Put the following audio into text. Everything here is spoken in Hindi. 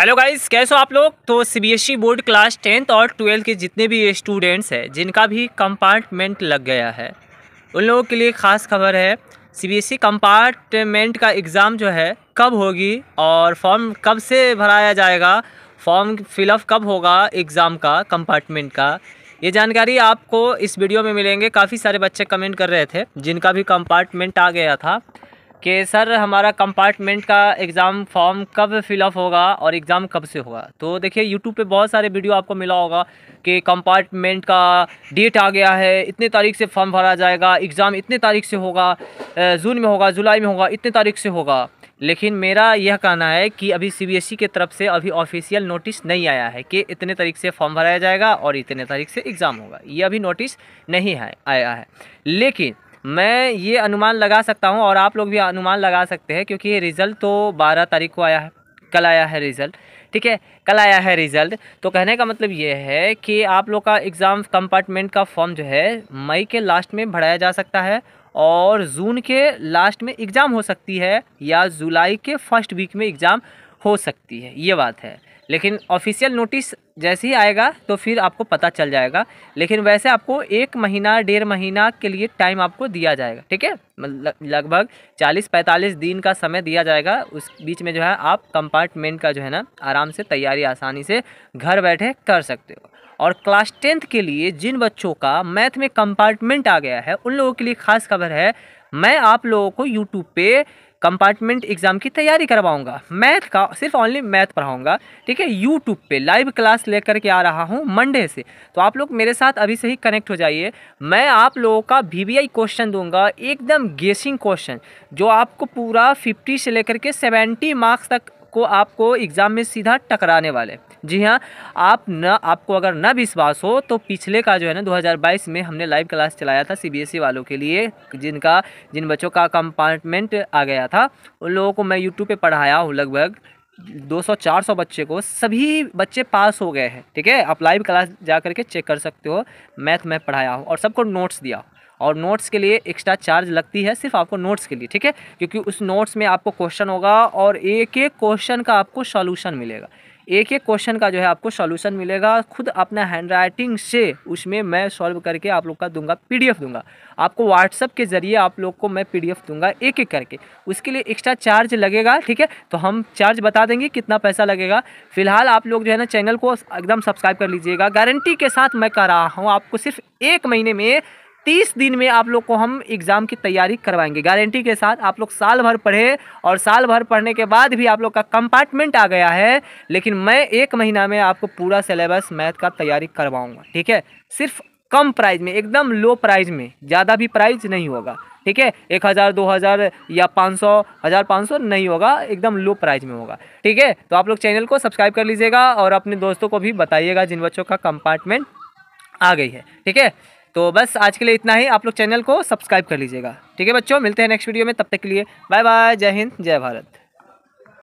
हेलो गाइस कैसे हो आप लोग तो सीबीएसई बोर्ड क्लास टेंथ और ट्वेल्थ के जितने भी स्टूडेंट्स हैं जिनका भी कंपार्टमेंट लग गया है उन लोगों के लिए ख़ास खबर है सीबीएसई कंपार्टमेंट e का एग्ज़ाम जो है कब होगी और फॉर्म कब से भराया जाएगा फॉर्म फिलअप कब होगा एग्ज़ाम का कंपार्टमेंट का ये जानकारी आपको इस वीडियो में मिलेंगे काफ़ी सारे बच्चे कमेंट कर रहे थे जिनका भी कंपार्टमेंट आ गया था कि सर हमारा कंपार्टमेंट का एग्ज़ाम फॉर्म कब फिलअप होगा और एग्ज़ाम कब से होगा तो देखिए यूट्यूब पे बहुत सारे वीडियो आपको मिला होगा कि कंपार्टमेंट का डेट आ गया है इतने तारीख से फॉर्म भरा जाएगा एग्ज़ाम इतने तारीख से होगा जून में होगा जुलाई में होगा इतने तारीख से होगा लेकिन मेरा यह कहना है कि अभी सीबीएसई e के तरफ से अभी ऑफिशियल नोटिस नहीं आया है कि इतने तारीख से फॉर्म भराया जाएगा और इतने तारीख से एग्ज़ाम होगा ये अभी नोटिस नहीं है आया है लेकिन मैं ये अनुमान लगा सकता हूँ और आप लोग भी अनुमान लगा सकते हैं क्योंकि रिज़ल्ट तो बारह तारीख को आया है कल आया है रिज़ल्ट ठीक है कल आया है रिज़ल्ट तो कहने का मतलब ये है कि आप लोग का एग्ज़ाम कंपार्टमेंट का फॉर्म जो है मई के लास्ट में भराया जा सकता है और जून के लास्ट में एग्ज़ाम हो सकती है या जुलाई के फर्स्ट वीक में एग्ज़ाम हो सकती है ये बात है लेकिन ऑफिशियल नोटिस जैसे ही आएगा तो फिर आपको पता चल जाएगा लेकिन वैसे आपको एक महीना डेढ़ महीना के लिए टाइम आपको दिया जाएगा ठीक है मतलब लगभग चालीस पैंतालीस दिन का समय दिया जाएगा उस बीच में जो है आप कंपार्टमेंट का जो है ना आराम से तैयारी आसानी से घर बैठे कर सकते हो और क्लास टेंथ के लिए जिन बच्चों का मैथ में कंपार्टमेंट आ गया है उन लोगों के लिए खास खबर है मैं आप लोगों को यूट्यूब पर कंपार्टमेंट एग्ज़ाम की तैयारी करवाऊंगा मैथ का सिर्फ ओनली मैथ पढ़ाऊंगा ठीक है यूट्यूब पे लाइव क्लास लेकर के आ रहा हूँ मंडे से तो आप लोग मेरे साथ अभी से ही कनेक्ट हो जाइए मैं आप लोगों का वी क्वेश्चन दूंगा एकदम गेसिंग क्वेश्चन जो आपको पूरा फिफ्टी से लेकर के सेवेंटी मार्क्स तक को आपको एग्ज़ाम में सीधा टकराने वाले जी हाँ आप न आपको अगर ना विश्वास हो तो पिछले का जो है ना 2022 में हमने लाइव क्लास चलाया था सीबीएसई e वालों के लिए जिनका जिन बच्चों का कंपार्टमेंट आ गया था उन लोगों को मैं यूट्यूब पे पढ़ाया हूँ लगभग 200 400 बच्चे को सभी बच्चे पास हो गए हैं ठीक है आप लाइव क्लास जा करके चेक कर सकते हो मैथ में पढ़ाया हूँ और सबको नोट्स दिया और नोट्स के लिए एक्स्ट्रा चार्ज लगती है सिर्फ आपको नोट्स के लिए ठीक है क्योंकि उस नोट्स में आपको क्वेश्चन होगा और एक एक क्वेश्चन का आपको सॉल्यूशन मिलेगा एक एक क्वेश्चन का जो है आपको सॉल्यूशन मिलेगा खुद अपना हैंड राइटिंग से उसमें मैं सॉल्व करके आप लोग का दूंगा पीडीएफ दूंगा आपको व्हाट्सअप के जरिए आप लोग को मैं पीडीएफ दूंगा एक एक करके उसके लिए एक्स्ट्रा चार्ज लगेगा ठीक है तो हम चार्ज बता देंगे कितना पैसा लगेगा फिलहाल आप लोग जो है ना चैनल को एकदम सब्सक्राइब कर लीजिएगा गारंटी के साथ मैं कर रहा हूँ आपको सिर्फ एक महीने में तीस दिन में आप लोग को हम एग्ज़ाम की तैयारी करवाएंगे गारंटी के साथ आप लोग साल भर पढ़े और साल भर पढ़ने के बाद भी आप लोग का कंपार्टमेंट आ गया है लेकिन मैं एक महीना में आपको पूरा सिलेबस मैथ का तैयारी करवाऊँगा ठीक है सिर्फ कम प्राइज़ में एकदम लो प्राइज में ज़्यादा भी प्राइज़ नहीं होगा ठीक है एक हज़ार दो हज़ार या पाँच सौ हज़ार पाँच सौ नहीं होगा एकदम लो प्राइस में होगा ठीक है तो आप लोग चैनल को सब्सक्राइब कर लीजिएगा और अपने दोस्तों को भी बताइएगा जिन बच्चों का कंपार्टमेंट आ गई है ठीक है तो बस आज के लिए इतना ही आप लोग चैनल को सब्सक्राइब कर लीजिएगा ठीक है बच्चों मिलते हैं नेक्स्ट वीडियो में तब तक के लिए बाय बाय जय हिंद जय भारत